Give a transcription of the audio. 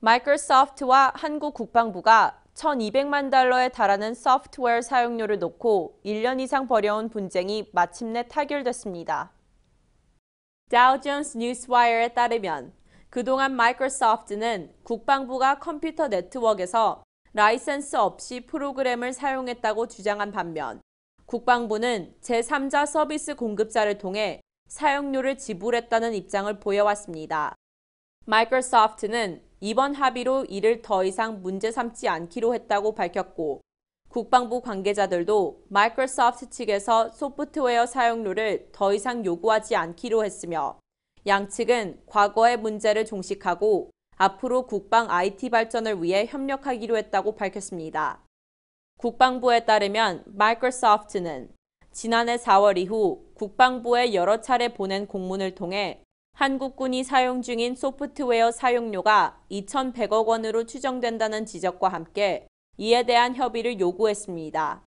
마이크로소프트와 한국 국방부가 1,200만 달러에 달하는 소프트웨어 사용료를 놓고 1년 이상 벌여온 분쟁이 마침내 타결됐습니다. 다우존스 뉴스와이어에 따르면 그동안 마이크로소프트는 국방부가 컴퓨터 네트워크에서 라이센스 없이 프로그램을 사용했다고 주장한 반면 국방부는 제3자 서비스 공급자를 통해 사용료를 지불했다는 입장을 보여왔습니다. 마이크로소프트는 이번 합의로 이를 더 이상 문제 삼지 않기로 했다고 밝혔고 국방부 관계자들도 마이크로소프트 측에서 소프트웨어 사용료를 더 이상 요구하지 않기로 했으며 양측은 과거의 문제를 종식하고 앞으로 국방 IT 발전을 위해 협력하기로 했다고 밝혔습니다. 국방부에 따르면 마이크로소프트는 지난해 4월 이후 국방부에 여러 차례 보낸 공문을 통해 한국군이 사용 중인 소프트웨어 사용료가 2,100억 원으로 추정된다는 지적과 함께 이에 대한 협의를 요구했습니다.